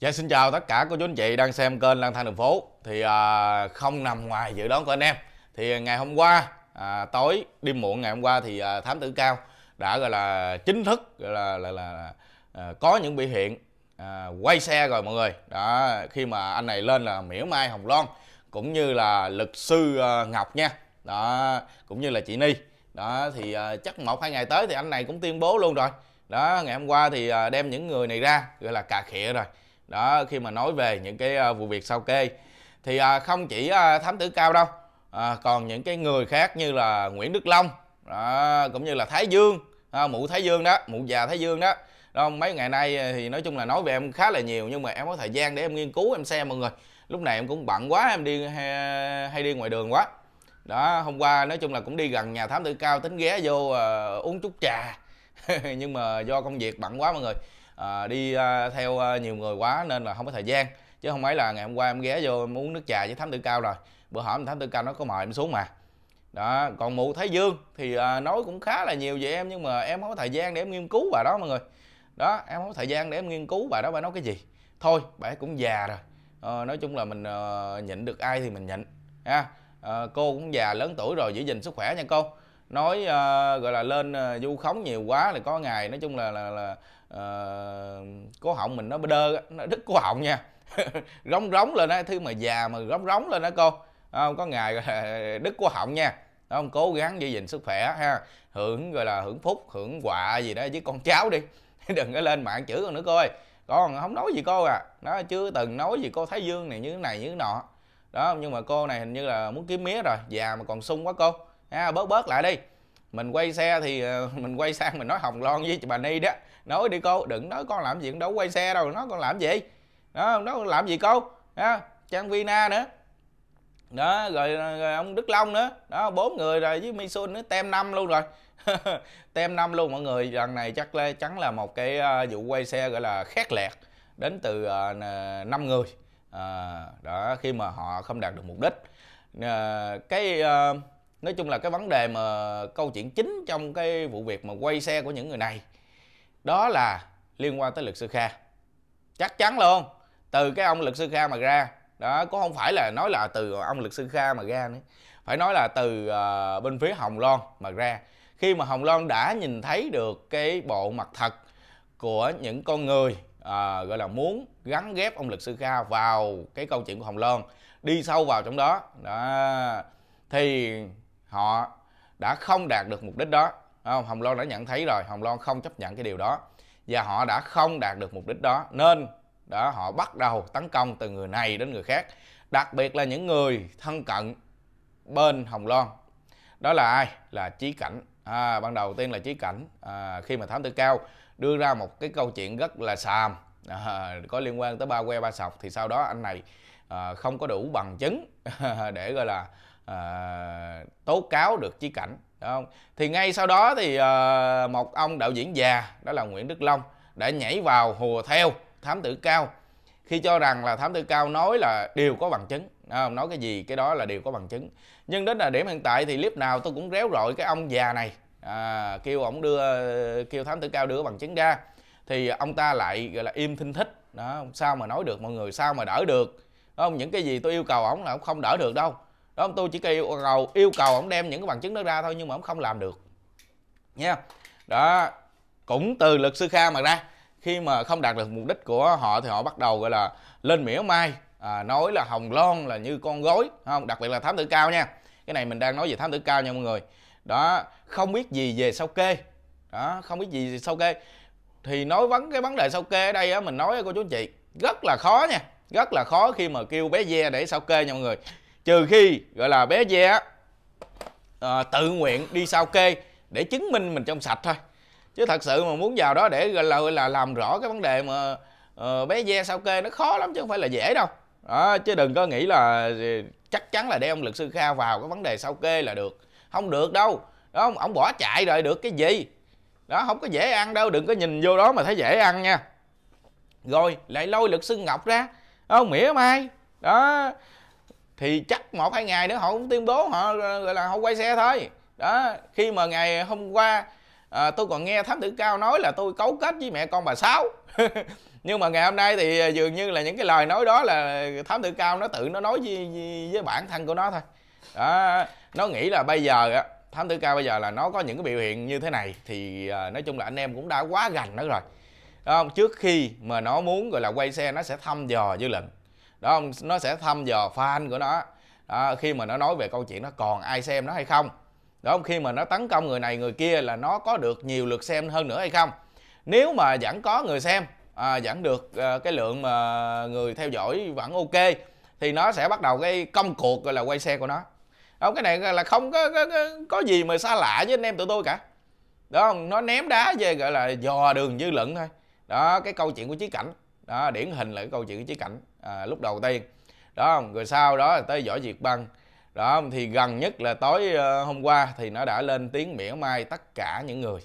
Dạ xin chào tất cả cô chú anh chị đang xem kênh lang thang đường phố Thì à, không nằm ngoài dự đoán của anh em Thì ngày hôm qua, à, tối đêm muộn ngày hôm qua thì à, Thám Tử Cao Đã gọi là chính thức gọi là, là, là à, có những biểu hiện à, quay xe rồi mọi người Đó, Khi mà anh này lên là Miễu Mai Hồng Loan Cũng như là luật sư à, Ngọc nha Đó, Cũng như là chị Ni Đó, Thì à, chắc một hai ngày tới thì anh này cũng tuyên bố luôn rồi đó ngày hôm qua thì à, đem những người này ra gọi là cà khịa rồi đó khi mà nói về những cái ờ, vụ việc sao kê thì ờ, không chỉ ờ, thám tử cao đâu còn những cái người khác như là Nguyễn Đức Long đó, cũng như là Thái Dương à, mụ Thái Dương đó mụ già Thái Dương đó đó, mấy ngày nay thì nói chung là nói về em khá là nhiều nhưng mà em có thời gian để em nghiên cứu em xem mọi người lúc này em cũng bận quá em đi hay, hay đi ngoài đường quá đó hôm qua nói chung là cũng đi gần nhà thám tử cao tính ghé vô uh, uống chút trà nhưng mà do công việc bận quá mọi người À, đi à, theo à, nhiều người quá nên là không có thời gian chứ không mấy là ngày hôm qua em ghé vô em uống nước trà với thám tử cao rồi bữa hỏi thám tử cao nó có mời em xuống mà đó còn mụ thái dương thì nói cũng khá là nhiều về em nhưng mà em không có thời gian để em nghiên cứu bà đó mọi người đó em không có thời gian để em nghiên cứu bà đó bà nói cái gì thôi bà ấy cũng già rồi à, nói chung là mình à, nhịn được ai thì mình nhịn ha à, cô cũng già lớn tuổi rồi giữ gìn sức khỏe nha cô nói uh, gọi là lên uh, du khống nhiều quá thì có ngày nói chung là là, là uh, cố họng mình nó đơ nó đứt cố họng nha rống rống lên á thứ mà già mà rống rống lên đó cô à, không có ngày đứt cố họng nha không cố gắng giữ gìn sức khỏe ha hưởng gọi là hưởng phúc hưởng quà gì đó với con cháu đi đừng có lên mạng chửi con nữa coi con không nói gì cô à nó chưa từng nói gì cô thái dương này như thế này như thế nọ đó nhưng mà cô này hình như là muốn kiếm mía rồi già mà còn sung quá cô à, bớt bớt lại đi mình quay xe thì ờ, mình quay sang mình nói hồng loan với chị bà ni đó nói đi cô đừng nói con làm chuyện đâu quay xe đâu nói con làm gì đó nó làm gì cô đó, trang vina nữa đó rồi, rồi ông đức long nữa đó bốn người rồi với misun nữa tem năm luôn rồi tem năm luôn mọi người lần này chắc là, chắn là một cái ờ, vụ quay xe gọi là khét lẹt đến từ ờ, năm uh, người uh, đó khi mà họ không đạt được mục đích uh, cái uh, nói chung là cái vấn đề mà câu chuyện chính trong cái vụ việc mà quay xe của những người này đó là liên quan tới luật sư kha chắc chắn luôn từ cái ông luật sư kha mà ra đó cũng không phải là nói là từ ông luật sư kha mà ra nữa phải nói là từ uh, bên phía hồng loan mà ra khi mà hồng loan đã nhìn thấy được cái bộ mặt thật của những con người à, gọi là muốn gắn ghép ông luật sư kha vào cái câu chuyện của hồng loan đi sâu vào trong đó đó thì họ đã không đạt được mục đích đó không hồng loan đã nhận thấy rồi hồng loan không chấp nhận cái điều đó và họ đã không đạt được mục đích đó nên đó họ bắt đầu tấn công từ người này đến người khác đặc biệt là những người thân cận bên hồng loan đó là ai là trí cảnh à, ban đầu tiên là trí cảnh à, khi mà thám tử cao đưa ra một cái câu chuyện rất là xàm à, có liên quan tới ba que ba sọc thì sau đó anh này à, không có đủ bằng chứng để gọi là à, tố cáo được chí cảnh đúng không thì ngay sau đó thì à, một ông đạo diễn già đó là nguyễn đức long đã nhảy vào hùa theo thám tử cao khi cho rằng là thám tử cao nói là đều có bằng chứng đúng không? nói cái gì cái đó là đều có bằng chứng nhưng đến là điểm hiện tại thì clip nào tôi cũng réo rọi cái ông già này à, kêu ổng đưa kêu thám tử cao đưa bằng chứng ra thì ông ta lại gọi là im thinh thích đó sao mà nói được mọi người sao mà đỡ được đúng không? những cái gì tôi yêu cầu ổng là ổng không đỡ được đâu đó ông tôi chỉ yêu cầu yêu cầu ông đem những cái bằng chứng đó ra thôi nhưng mà ông không làm được nha đó cũng từ luật sư kha mà ra khi mà không đạt được mục đích của họ thì họ bắt đầu gọi là lên mỉa mai à, nói là hồng loan là như con gối không đặc biệt là thám tử cao nha cái này mình đang nói về thám tử cao nha mọi người đó không biết gì về sao kê đó không biết gì về sao kê thì nói vấn cái vấn đề sao kê ở đây á mình nói với cô chú anh chị rất là khó nha rất là khó khi mà kêu bé ve để sao kê nha mọi người trừ khi gọi là bé dê à, tự nguyện đi sao kê để chứng minh mình trong sạch thôi chứ thật sự mà muốn vào đó để gọi là, gọi là làm rõ cái vấn đề mà uh, bé dê sao kê nó khó lắm chứ không phải là dễ đâu đó, chứ đừng có nghĩ là ờ, chắc chắn là đem luật sư kha vào cái vấn đề sao kê là được không được đâu đó ông, ông bỏ chạy rồi được cái gì đó không có dễ ăn đâu đừng có nhìn vô đó mà thấy dễ ăn nha rồi lại lôi luật sư ngọc ra không mỉa mai đó thì chắc một hai ngày nữa họ cũng tuyên bố họ ờ, gọi là họ quay xe thôi đó khi mà ngày hôm qua à, tôi còn nghe thám tử cao nói là tôi cấu kết với mẹ con bà sáu nhưng mà ngày hôm nay thì ờ, dường như là những cái lời nói đó là thám tử cao nó tự nó nói với, với bản thân của nó thôi đó, nó nghĩ là bây giờ á thám tử cao bây giờ là nó có những cái biểu hiện như thế này thì à, nói chung là anh em cũng đã quá gành nó rồi không trước khi mà nó muốn gọi là quay xe nó sẽ thăm dò dư luận đó không nó sẽ thăm dò fan của nó đó, khi mà nó nói về câu chuyện nó còn ai xem nó hay không đó không khi mà nó tấn công người này người kia là nó có được nhiều lượt xem hơn nữa hay không nếu mà vẫn có người xem à, vẫn được à, cái lượng mà người theo dõi vẫn ok thì nó sẽ bắt đầu cái công cuộc gọi là quay xe của nó đó, cái này là không có, có có gì mà xa lạ với anh em tụi tôi cả đó không nó ném đá về gọi là dò đường dư luận thôi đó cái câu chuyện của chí cảnh đó điển hình là cái câu chuyện của chí cảnh à, lúc đầu tiên đó không rồi sau đó là tới giỏi diệt băng đó thì gần nhất là tối ờ, hôm qua thì nó đã lên tiếng mỉa mai tất cả những người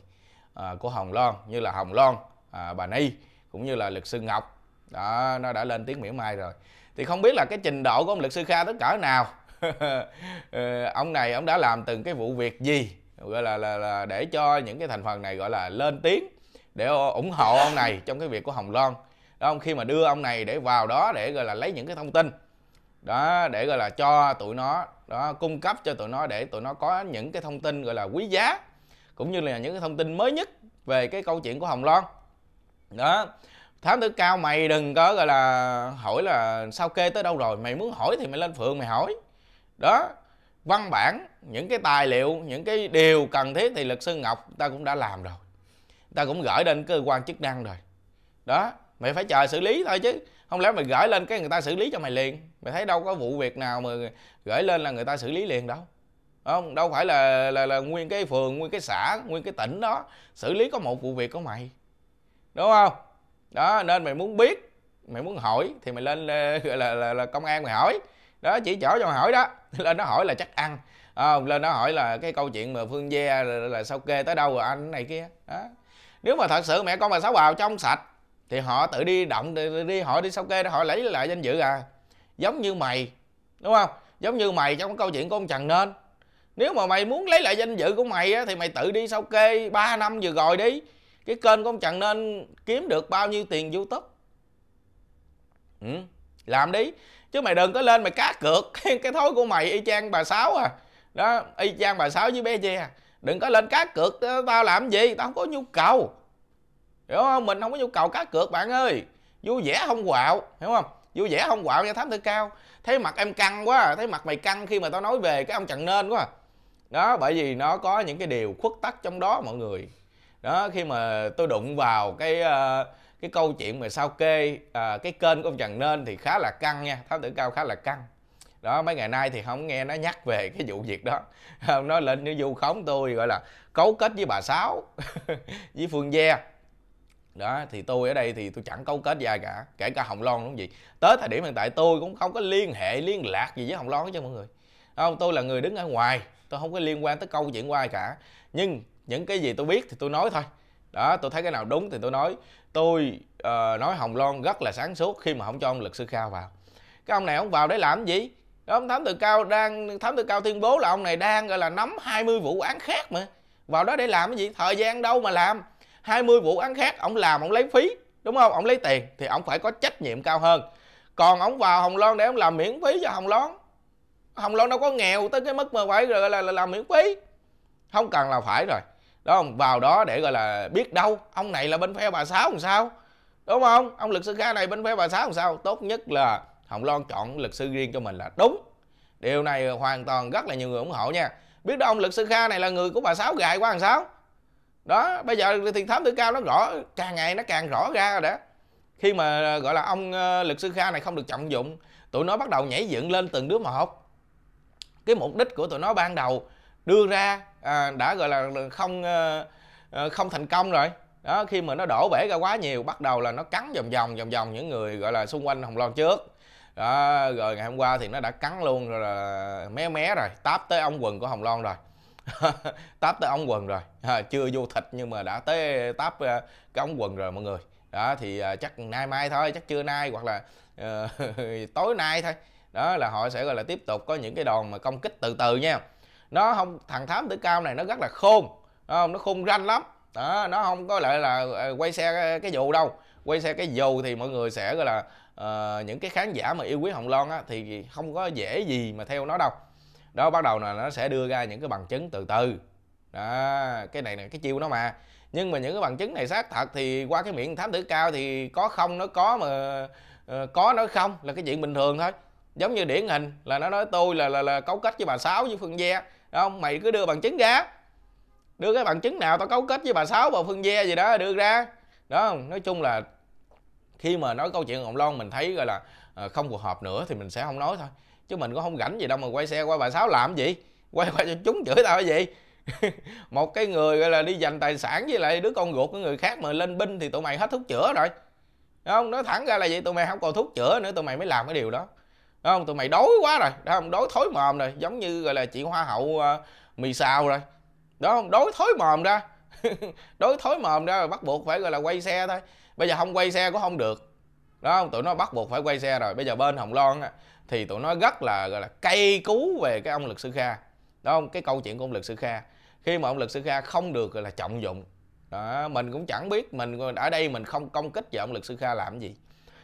à, của hồng loan như là hồng loan à, bà ni cũng như là luật sư ngọc đó nó đã lên tiếng mỉa mai rồi thì không biết là cái trình độ của ông luật sư kha tới cỡ nào ờ, ông này ông đã làm từng cái vụ việc gì gọi là, là là để cho những cái thành phần này gọi là lên tiếng để ủng hộ ông này trong cái việc của hồng loan đúng không khi mà đưa ông này để vào đó để gọi là lấy những cái thông tin đó để gọi là cho tụi nó đó cung cấp cho tụi nó để tụi nó có những cái thông tin gọi là quý giá cũng như là những cái thông tin mới nhất về cái câu chuyện của Hồng Loan đó thám tử cao mày đừng có gọi là hỏi là sao kê tới đâu rồi mày muốn hỏi thì mày lên phường mày hỏi đó văn bản những cái tài liệu những cái điều cần thiết thì luật sư ngọc ta cũng đã làm rồi ta cũng gửi đến cơ quan chức năng rồi đó mày phải chờ xử lý thôi chứ không lẽ mày gửi lên cái người ta xử lý cho mày liền mày thấy đâu có vụ việc nào mà gửi lên là người ta xử lý liền đâu không đâu phải là là, là nguyên cái phường nguyên cái xã nguyên cái tỉnh đó xử lý có một vụ việc của mày đúng không đó nên mày muốn biết mày muốn hỏi thì mày lên ờ, gọi là, là, là công an mày hỏi đó chỉ chỗ cho mày hỏi đó lên nó hỏi là chắc ăn à, lên nó hỏi là cái câu chuyện mà phương gia là, là sao kê tới đâu rồi anh này kia đó nếu mà thật sự mẹ con bà sáu bào trong sạch thì họ tự đi động đi họ đi sau kê họ lấy lại danh dự à giống như mày đúng không giống như mày trong câu chuyện của ông trần nên nếu mà mày muốn lấy lại danh dự của mày á, thì mày tự đi sau kê 3 năm vừa rồi đi cái kênh của ông trần nên kiếm được bao nhiêu tiền youtube ừ, làm đi chứ mày đừng có lên mày cá cược cái thói của mày y chang bà sáu à đó y chang bà sáu với bé che đừng có lên cá cược tao làm gì tao không có nhu cầu hiểu không mình không có nhu cầu cá cược bạn ơi vui vẻ không quạo hiểu không vui vẻ không quạo nha thám tử cao thấy mặt em căng quá à, thấy mặt mày căng khi mà tao nói về cái ông chẳng nên quá à. đó bởi vì nó có những cái điều khuất tắc trong đó mọi người đó khi mà tôi đụng vào cái uh, cái câu chuyện mà sao kê uh, cái kênh của ông trần nên thì khá là căng nha thám tử cao khá là căng đó mấy ngày nay thì không nghe nó nhắc về cái vụ việc đó nó lên như vu khống tôi gọi là cấu kết với bà sáu với phương gia đó thì tôi ở đây thì tôi chẳng câu kết dài cả kể cả hồng loan cũng vậy tới thời điểm hiện tại tôi cũng không có liên hệ liên lạc gì với hồng loan hết cho mọi người không tôi là người đứng ở ngoài tôi không có liên quan tới câu chuyện của ai cả nhưng những cái gì tôi biết thì tôi nói thôi đó tôi thấy cái nào đúng thì tôi nói tôi uh, nói hồng loan rất là sáng suốt khi mà không cho ông luật sư cao vào cái ông này ông vào để làm gì đó ông thám tự cao đang thám tự cao tuyên bố là ông này đang gọi là nắm 20 vụ án khác mà vào đó để làm cái gì thời gian đâu mà làm 20 vụ án khác ông làm ông lấy phí đúng không ông lấy tiền thì ông phải có trách nhiệm cao hơn còn ông vào hồng loan để ông làm miễn phí cho hồng loan hồng loan đâu có nghèo tới cái mức mà phải gọi là, là làm miễn phí không cần là phải rồi đó không vào đó để gọi là biết đâu ông này là bên phe bà sáu làm sao đúng không ông luật sư kha này bên phe bà sáu làm sao tốt nhất là hồng loan chọn luật sư riêng cho mình là đúng điều này hoàn toàn rất là nhiều người ủng hộ nha biết đâu ông luật sư kha này là người của bà sáu gài quá làm sao đó bây giờ thì thám tử cao nó rõ càng ngày nó càng rõ ra rồi đó khi mà gọi là ông ờ, luật sư kha này không được trọng dụng tụi nó bắt đầu nhảy dựng lên từng đứa một cái mục đích của tụi nó ban đầu đưa ra à, đã gọi là không à, không thành công rồi đó khi mà nó đổ bể ra quá nhiều bắt đầu là nó cắn vòng vòng vòng vòng những người gọi là xung quanh hồng loan trước đó rồi ngày hôm qua thì nó đã cắn luôn rồi là mé mé rồi táp tới ông quần của hồng loan rồi táp tới ống quần rồi à, chưa vô thịt nhưng mà đã tới táp ờ, cái ống quần rồi mọi người đó thì ờ, chắc nay mai thôi chắc chưa nay hoặc là uh, tối nay thôi đó là họ sẽ gọi là tiếp tục có những cái đòn mà công kích từ từ nha nó không thằng thám tử cao này nó rất là khôn không nó khôn ranh lắm đó nó không có lại là quay xe cái, cái dù đâu quay xe cái dù thì mọi người sẽ gọi là uh, những cái khán giả mà yêu quý hồng loan á thì không có dễ gì mà theo nó đâu đó bắt đầu là nó sẽ đưa ra những cái bằng chứng từ từ đó cái này là cái chiêu nó mà nhưng mà những cái bằng chứng này xác thật thì qua cái miệng thám tử cao thì có không nó có mà ờ, có nói không là cái chuyện bình thường thôi giống như điển hình là nó nói tôi là là, là cấu kết với bà sáu với phương gia không mày cứ đưa bằng chứng ra đưa cái bằng chứng nào tao cấu kết với bà sáu bà phương gia gì đó đưa ra đó không nói chung là khi mà nói câu chuyện hồng loan mình thấy gọi là ờ, không phù hợp nữa thì mình sẽ không nói thôi chứ mình cũng không rảnh gì đâu mà quay xe qua bà sáu làm gì quay qua cho chúng chửi tao cái gì một cái người gọi là đi giành tài sản với lại đứa con ruột của người khác mà lên binh thì tụi mày hết thuốc chữa rồi Đúng không nói thẳng ra là vậy tụi mày không còn thuốc chữa nữa tụi mày mới làm cái điều đó Đúng không tụi mày đói quá rồi Đúng không đói thối mồm rồi giống như gọi là chị hoa hậu uh, mì xào rồi Đúng không đói thối mồm ra đói thối mồm ra rồi bắt buộc phải gọi là quay xe thôi bây giờ không quay xe cũng không được đúng không? tụi nó bắt buộc phải quay xe rồi bây giờ bên hồng loan thì tụi nó rất là gọi là cay cú về cái ông luật sư kha đúng không cái câu chuyện của ông luật sư kha khi mà ông luật sư kha không được gọi là trọng dụng đó, mình cũng chẳng biết mình ở đây mình không công kích về ông luật sư kha làm gì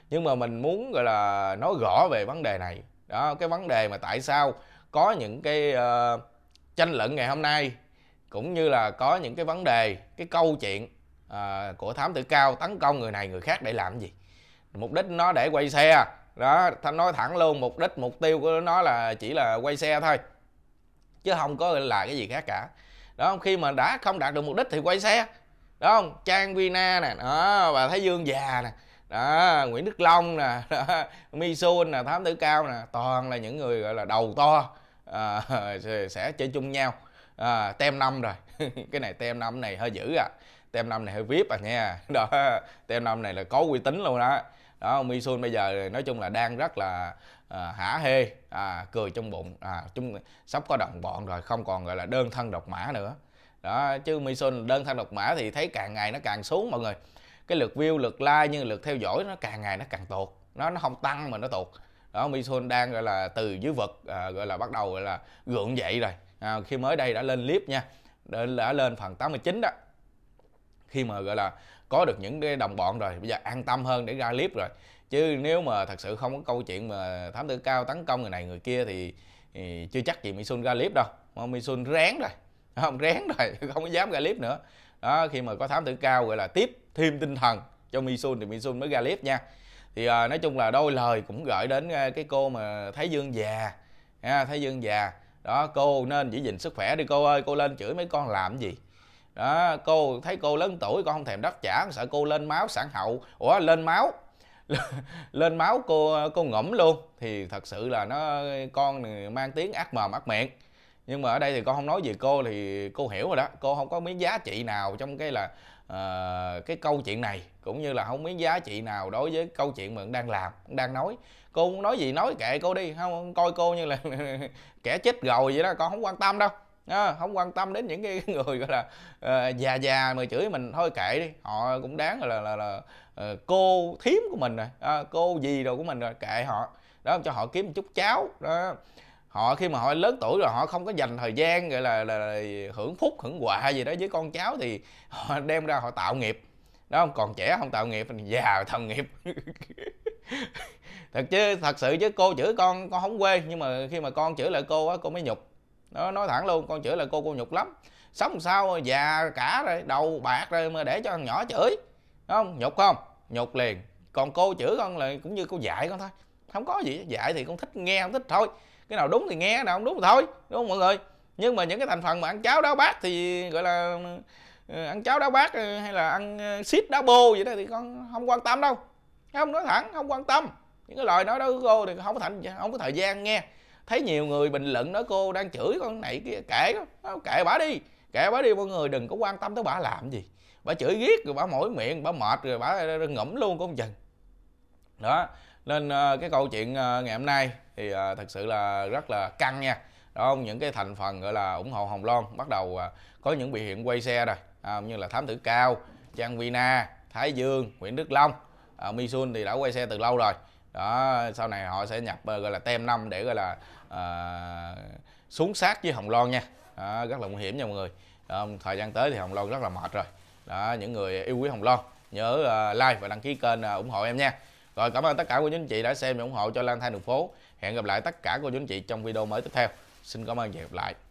nhưng mà mình muốn gọi là nói rõ về vấn đề này đó cái vấn đề mà tại sao có những cái uh, tranh luận ngày hôm nay cũng như là có những cái vấn đề cái câu chuyện uh, của thám tử cao tấn công người này người khác để làm gì mục đích nó để quay xe đó thanh nói thẳng luôn mục đích mục tiêu của nó là chỉ là quay xe thôi chứ không có là cái gì khác cả đó khi mà đã không đạt được mục đích thì quay xe đó không trang vina nè đó bà thái dương già nè đó nguyễn đức long nè đó, misun nè thám tử cao nè toàn là những người gọi là đầu to à, sẽ chơi chung nhau à, tem năm rồi cái này tem năm này hơi dữ à tem năm này hơi vip à nha đó tem năm này là có uy tín luôn đó đó Misun bây giờ nói chung là đang rất là à, hả hê à, cười trong bụng à, chung sắp có đồng bọn rồi không còn gọi là đơn thân độc mã nữa đó chứ Misun đơn thân độc mã thì thấy càng ngày nó càng xuống mọi người cái lượt view lượt like nhưng lượt theo dõi nó càng ngày nó càng tụt nó nó không tăng mà nó tụt đó Misun đang gọi là từ dưới vực à, gọi là bắt đầu gọi là gượng dậy rồi à, khi mới đây đã lên clip nha đã, đã lên phần 89 đó khi mà gọi là có được những cái đồng bọn rồi bây giờ an tâm hơn để ra clip rồi chứ nếu mà thật sự không có câu chuyện mà thám tử cao tấn công người này người kia thì, thì chưa chắc gì Misun ra clip đâu mà Misun rén rồi không rén rồi không có dám ra clip nữa đó khi mà có thám tử cao gọi là tiếp thêm tinh thần cho Misun thì Misun mới ra clip nha thì à, nói chung là đôi lời cũng gửi đến à, cái cô mà Thái Dương già à, Thái Dương già đó cô nên giữ gìn sức khỏe đi cô ơi cô lên chửi mấy con làm gì đó, cô thấy cô lớn tuổi con không thèm đắt trả sợ cô lên máu sản hậu ủa lên máu lên máu cô cô ngủm luôn thì thật sự là nó con mang tiếng ác mồm ác miệng nhưng mà ở đây thì con không nói về cô thì cô hiểu rồi đó cô không có miếng giá trị nào trong cái là uh, cái câu chuyện này cũng như là không miếng giá trị nào đối với câu chuyện mà đang làm đang nói cô muốn nói gì nói kệ cô đi không coi cô như là kẻ chết rồi vậy đó con không quan tâm đâu à, không quan tâm đến những cái người gọi là uh, già già mà chửi mình thôi kệ đi họ cũng đáng là là, là uh, cô thím của mình rồi à, ờ, cô gì đồ của mình rồi kệ họ đó cho họ kiếm một chút cháo đó họ khi mà họ lớn tuổi rồi họ không có dành thời gian gọi là, là, là hưởng phúc hưởng họa gì đó với con cháu thì họ đem ra họ tạo nghiệp đó không còn trẻ không tạo nghiệp mình già tạo nghiệp thật chứ thật sự chứ cô chửi con con không quê nhưng mà khi mà con chửi lại cô á cô mới nhục nó nói thẳng luôn con chửi là cô cô nhục lắm sống sao già cả rồi đầu bạc rồi mà để cho thằng nhỏ chửi Đúng không nhục không nhục liền còn cô chửi con là cũng như cô dạy con thôi không có gì dạy thì con thích nghe không thích thôi cái nào đúng thì nghe cái nào không đúng thì thôi đúng không mọi người nhưng mà những cái thành phần mà ăn cháo đá bát thì gọi là ờ, ăn cháo đá bát ờ, hay là ăn ờ, xít đá bô vậy đó thì con không quan tâm đâu không nói thẳng không quan tâm những cái lời nói đó của cô thì không có thành không có thời gian nghe thấy nhiều người bình luận nói cô đang chửi con này kia kệ kệ bả đi kệ bả đi mọi người đừng có quan tâm tới bả làm gì bả chửi ghét rồi bả mỏi miệng bả mệt rồi bả ngủm luôn con chừng đó nên ờ, cái câu chuyện ờ, ngày hôm nay thì ờ, thật sự là rất là căng nha đó không những cái thành phần gọi là ủng hộ hồng loan bắt đầu có những biểu hiện quay xe rồi à, như là thám tử cao trang vina thái dương nguyễn đức long à, misun thì đã quay xe từ lâu rồi đó sau này họ sẽ nhập gọi là tem năm để gọi là à, xuống sát với hồng loan nha đó, à, rất là nguy hiểm nha mọi người đó, thời gian tới thì hồng loan rất là mệt rồi đó những người yêu quý hồng loan nhớ uh, like và đăng ký kênh uh, ủng hộ em nha rồi cảm ơn tất cả cô chú anh chị đã xem và ủng hộ cho lan thang đường phố hẹn gặp lại tất cả cô chú anh chị trong video mới tiếp theo xin cảm ơn và hẹn gặp lại